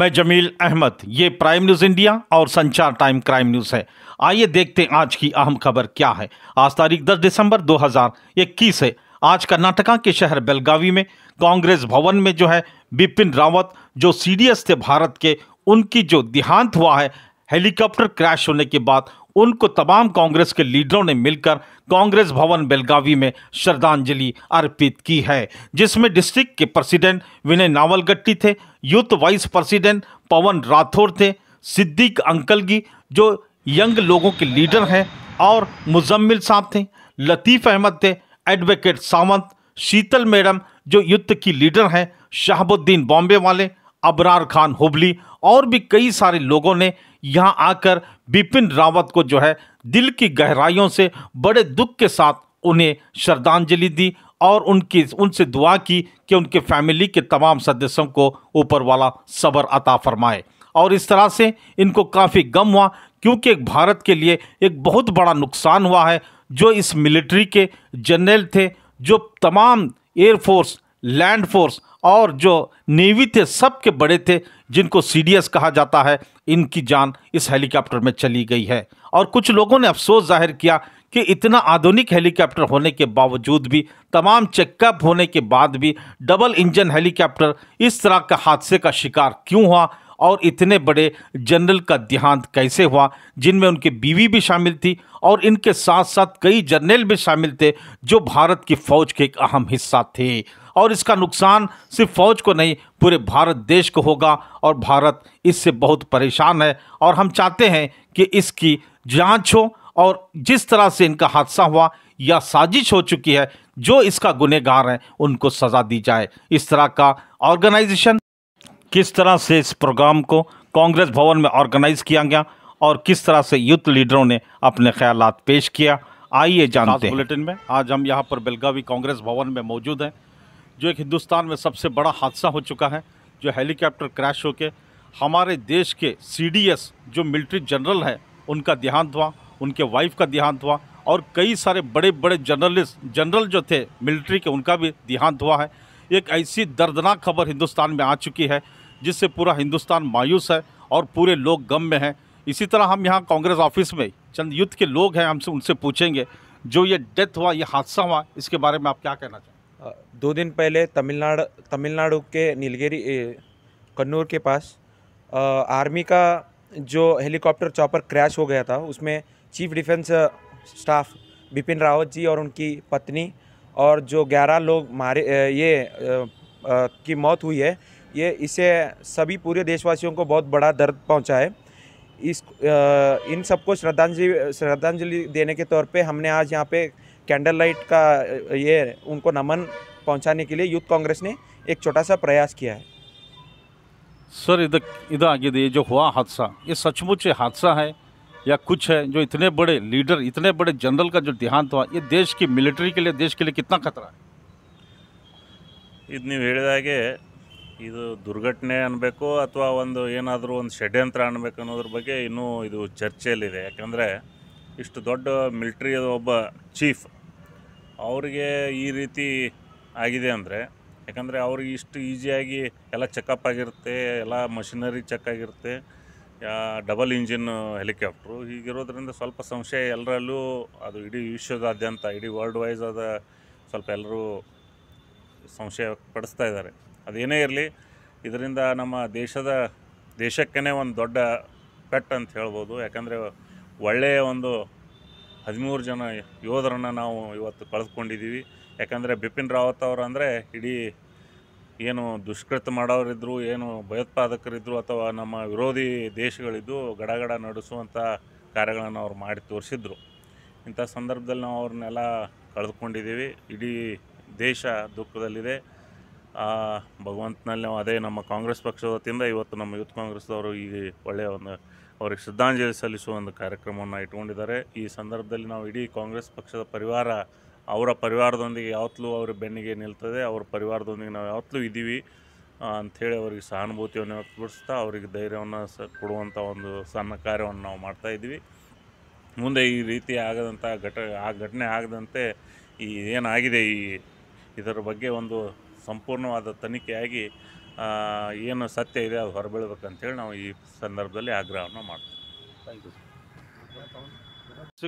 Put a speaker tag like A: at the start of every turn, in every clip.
A: मैं जमील अहमद ये prime news India और संचार टाइम क्राइम न्यूज़ है आइए देखते हैं आज की अहम खबर क्या है आज तारीख 10 दिसंबर 2021 है आज कर्नाटका के शहर बेलगावी में कांग्रेस भवन में जो है बिपिन रावत जो सीडीएस थे भारत के उनकी जो देहांत हुआ है हेलीकॉप्टर क्रैश होने के बाद उनको तमाम कांग्रेस के लीडरों ने मिलकर कांग्रेस भवन बेलगावी में श्रद्धांजलि अर्पित की है जिसमें डिस्ट्रिक्ट के प्रेसिडेंट विनय नावलगट्टी थे youth vice president Pawan Rathore थे सिद्दीक अंकलगी जो यंग लोगों के लीडर हैं और मुजम्मिल साहब थे लतीफ़ अहमद थे एडवोकेट सावंत शीतल मैडम जो युद्ध की लीडर हैं शहाबुद्दीन बॉम्बे वाले अबरार खान हुबली और भी कई सारे लोगों ने यहां आकर बिपिन रावत को जो है दिल की गहराइयों से बड़े दुख के साथ उन्हें श्रद्धांजलि दी और उनकी उनसे दुआ की कि उनके फैमिली के तमाम सदस्यों को ऊपर वाला सबर अता फरमाए और इस तरह से इनको काफ़ी गम हुआ क्योंकि एक भारत के लिए एक बहुत बड़ा नुकसान हुआ है जो इस मिलिट्री के जनरल थे जो तमाम एयरफोर्स लैंड फोर्स और जो नेवी थे सबके बड़े थे जिनको सी कहा जाता है इनकी जान इस हेलीकॉप्टर में चली गई है और कुछ लोगों ने अफसोस जाहिर किया कि इतना आधुनिक हेलीकॉप्टर होने के बावजूद भी तमाम चेकअप होने के बाद भी डबल इंजन हेलीकॉप्टर इस तरह के हादसे का शिकार क्यों हुआ और इतने बड़े जनरल का देहांत कैसे हुआ जिनमें उनके बीवी भी शामिल थी और इनके साथ साथ कई जनरल भी शामिल थे जो भारत की फौज के एक अहम हिस्सा थे और इसका नुकसान सिर्फ फौज को नहीं पूरे भारत देश को होगा और भारत इससे बहुत परेशान है और हम चाहते हैं कि इसकी जांच हो और जिस तरह से इनका हादसा हुआ या साजिश हो चुकी है जो इसका गुनहगार है उनको सज़ा दी जाए इस तरह का ऑर्गेनाइजेशन किस तरह से इस प्रोग्राम को कांग्रेस भवन में ऑर्गेनाइज किया गया और किस तरह से यूथ लीडरों ने अपने ख्याल पेश किया आइए जानते हैं बुलेटिन में आज हम यहाँ पर बेलगावी कांग्रेस भवन में मौजूद हैं जो एक हिंदुस्तान में सबसे बड़ा हादसा हो चुका है जो हेलीकॉप्टर क्रैश होकर हमारे देश के सी जो मिलिट्री जनरल हैं उनका देहांत हुआ उनके वाइफ का देहांत हुआ और कई सारे बड़े बड़े जर्नलिस्ट जनरल जो थे मिलिट्री के उनका भी देहांत हुआ है एक ऐसी दर्दनाक खबर हिंदुस्तान में आ चुकी है जिससे पूरा हिंदुस्तान मायूस है और पूरे लोग गम में हैं इसी तरह हम यहाँ कांग्रेस ऑफिस में चंद युद्ध के लोग हैं हमसे उनसे पूछेंगे जो ये डेथ हुआ ये हादसा हुआ इसके बारे में आप क्या कहना चाहें दो दिन पहले तमिलनाडु तमिलनाडु के नीलगिरी कन्नूर के पास आर्मी का जो हेलीकॉप्टर चॉपर क्रैश हो गया था उसमें chief defence staff Bipin Rawat ji और उनकी पत्नी और जो ग्यारह लोग मारे ये की मौत हुई है ये इसे सभी पूरे देशवासियों को बहुत बड़ा दर्द पहुंचा है इस इन सबको श्रद्धांजलि श्रद्धांजलि देने के तौर पे हमने आज यहाँ पे कैंडल लाइट का ये उनको नमन पहुंचाने के लिए यूथ कांग्रेस ने एक छोटा सा प्रयास किया है सर इधर इधर आगे दिए जो हुआ हादसा ये सचमुच हादसा है या कुछ है जो इतने बड़े लीडर इतने बड़े जनरल का जो देहांत हुआ ये देश की मिलिट्री के लिए देश के लिए कितना खतरा है
B: इतनी ನೀವು ಹೇಳಿದಾಗೆ ಇದು ದುರ್ಘಟನೆ ಅನ್ನಬೇಕು ಅಥವಾ ಒಂದು ಏನಾದರೂ ಒಂದು ಷಡ್ಯಂತ್ರ ಅನ್ಬೇಕು ಅನ್ನೋದ್ರ ಬಗ್ಗೆ ಇನ್ನೂ ಇದು ಚರ್ಚೆಯಲ್ಲಿದೆ ಯಾಕಂದರೆ ಇಷ್ಟು ಅವರಿಗೆ ಈ ರೀತಿ ಆಗಿದೆ ಅಂದರೆ ಯಾಕಂದರೆ ಅವ್ರಿಗೆ ಇಷ್ಟು ಈಸಿಯಾಗಿ ಎಲ್ಲ ಚೆಕಪ್ ಆಗಿರುತ್ತೆ ಎಲ್ಲ ಮಷಿನರಿ ಚೆಕ್ ಆಗಿರುತ್ತೆ ಡಬಲ್ ಇಂಜಿನ್ ಹೆಲಿಕಾಪ್ಟ್ರು ಹೀಗಿರೋದ್ರಿಂದ ಸ್ವಲ್ಪ ಸಂಶಯ ಎಲ್ಲರಲ್ಲೂ ಅದು ಇಡೀ ವಿಶ್ವದಾದ್ಯಂತ ಇಡೀ ವರ್ಲ್ಡ್ ವೈಸ್ ಆದ ಸ್ವಲ್ಪ ಎಲ್ಲರೂ ಸಂಶಯ ಪಡಿಸ್ತಾ ಇದ್ದಾರೆ ಅದೇನೇ ಇರಲಿ ಇದರಿಂದ ನಮ್ಮ ದೇಶದ ದೇಶಕ್ಕೇ ಒಂದು ದೊಡ್ಡ ಪೆಟ್ ಅಂತ ಹೇಳ್ಬೋದು ಯಾಕಂದರೆ ಒಳ್ಳೆಯ ಒಂದು ಹದಿಮೂರು ಜನ ಯೋಧರನ್ನು ನಾವು ಇವತ್ತು ಕಳೆದುಕೊಂಡಿದ್ದೀವಿ ಯಾಕಂದರೆ ಬಿಪಿನ್ ರಾವತ್ ಅವರು ಅಂದರೆ ಇಡೀ ಏನು ದುಷ್ಕೃತ ಮಾಡೋರಿದ್ದರು ಏನು ಭಯೋತ್ಪಾದಕರಿದ್ದರು ಅಥವಾ ನಮ್ಮ ವಿರೋಧಿ ದೇಶಗಳಿದ್ದು ಗಡಗಡ ನಡೆಸುವಂಥ ಕಾರ್ಯಗಳನ್ನು ಅವ್ರು ಮಾಡಿ ತೋರಿಸಿದ್ರು ಇಂಥ ಸಂದರ್ಭದಲ್ಲಿ ನಾವು ಅವ್ರನ್ನೆಲ್ಲ ಕಳೆದುಕೊಂಡಿದ್ದೀವಿ ಇಡೀ ದೇಶ ದುಃಖದಲ್ಲಿದೆ ಭಗವಂತನಲ್ಲಿ ನಾವು ಅದೇ ನಮ್ಮ ಕಾಂಗ್ರೆಸ್ ಪಕ್ಷದ ವತಿಯಿಂದ ಇವತ್ತು ನಮ್ಮ ಯೂತ್ ಕಾಂಗ್ರೆಸ್ದವರು ಈ ಒಳ್ಳೆಯ ಒಂದು ಅವರಿಗೆ ಶ್ರದ್ಧಾಂಜಲಿ ಸಲ್ಲಿಸುವ ಒಂದು ಕಾರ್ಯಕ್ರಮವನ್ನು ಇಟ್ಕೊಂಡಿದ್ದಾರೆ ಈ ಸಂದರ್ಭದಲ್ಲಿ ನಾವು ಇಡೀ ಕಾಂಗ್ರೆಸ್ ಪಕ್ಷದ ಪರಿವಾರ ಅವರ ಪರಿವಾರದೊಂದಿಗೆ ಯಾವತ್ತಲೂ ಅವರ ಬೆನ್ನಿಗೆ ನಿಲ್ತದೆ ಅವರ ಪರಿವಾರದೊಂದಿಗೆ ನಾವು ಯಾವತ್ತಲೂ ಇದ್ದೀವಿ ಅಂಥೇಳಿ ಅವರಿಗೆ ಸಹಾನುಭೂತಿಯನ್ನು ವ್ಯಕ್ತಪಡಿಸ್ತಾ ಅವರಿಗೆ ಧೈರ್ಯವನ್ನು ಸ ಕೊಡುವಂಥ ಒಂದು ಸಣ್ಣ ಕಾರ್ಯವನ್ನು ನಾವು ಮಾಡ್ತಾಯಿದ್ವಿ ಮುಂದೆ ಈ ರೀತಿ ಆಗದಂಥ ಘಟ ಆ ಘಟನೆ ಆಗದಂತೆ ಈ ಏನಾಗಿದೆ ಈ ಇದರ ಬಗ್ಗೆ ಒಂದು ಸಂಪೂರ್ಣವಾದ ತನಿಖೆಯಾಗಿ ऐन सत्य है ಅದು ना सदर्भदे आग्रह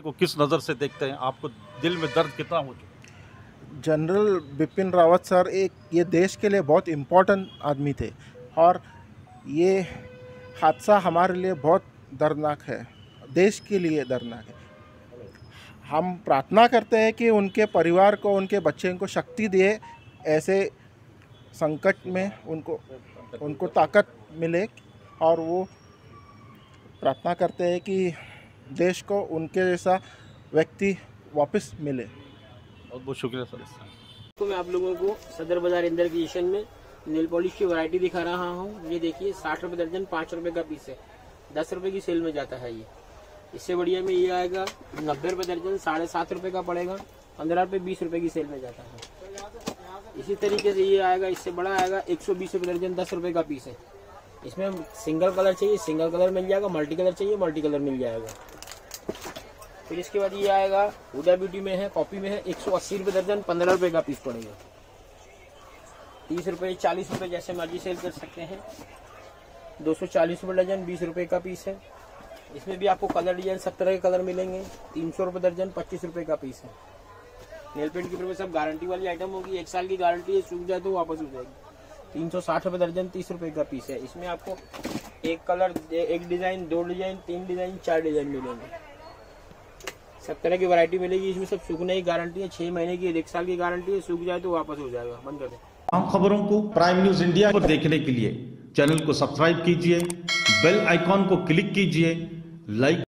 A: को किस नज़र से देखते हैं आपको दिल में दर्द कितना हो चुका जनरल बिपिन रावत सर एक ये देश के लिए बहुत इम्पोर्टेंट आदमी थे और ये हादसा हमारे लिए बहुत दर्दनाक है देश के लिए दर्दनाक है हम प्रार्थना करते हैं कि उनके परिवार को उनके बच्चे को शक्ति दिए ऐसे संकट में उनको उनको ताकत मिले और वो प्रार्थना करते हैं कि देश को उनके जैसा व्यक्ति वापस मिले बहुत बहुत शुक्रिया सर
C: तो मैं आप लोगों को सदर बाजार इंदर किशन में नील पॉलिश की वैरायटी दिखा रहा हूँ ये देखिए साठ रुपये दर्जन पाँच रुपये का पीस है दस रुपये की सेल में जाता है ये इससे बढ़िया में ये आएगा नब्बे रुपये दर्जन साढ़े सात रुपये का पड़ेगा पंद्रह रुपये बीस रुपये की सेल में जाता है इसी तरीके से ये आएगा इससे बड़ा आएगा एक सौ बीस रुपये दर्जन दस रुपये का पीस है इसमें सिंगल कलर चाहिए सिंगल कलर मिल जाएगा मल्टी कलर चाहिए मल्टी कलर मिल जाएगा फिर इसके बाद ये आएगा उदा ब्यूटी में है कॉपी में है एक सौ अस्सी रुपये दर्जन पंद्रह रुपये का पीस पड़ेगा तीस रुपये चालीस रुपये जैसे मर्जी सेल कर सकते हैं दो सौ चालीस रुपये दर्जन बीस रुपये का पीस है इसमें भी आपको कलर डिजाइन तरह के कलर मिलेंगे तीन सौ रुपये दर्जन पच्चीस रुपये का पीस है नेल पेंट की सब गारंटी वाली आइटम होगी एक साल की गारंटी है सूख जाए तो वापस हो जाएगी तीन सौ साठ रुपये दर्जन तीस रुपये का पीस है इसमें आपको एक कलर एक डिज़ाइन दो डिज़ाइन तीन डिज़ाइन चार डिज़ाइन मिलेंगे सब तरह की वैरायटी मिलेगी इसमें सब सूखने की गारंटी है छह महीने की एक साल की गारंटी है सूख जाए तो वापस हो जाएगा बंद कर दें
A: आम खबरों को प्राइम न्यूज इंडिया पर देखने के लिए चैनल को सब्सक्राइब कीजिए बेल आइकॉन को क्लिक कीजिए लाइक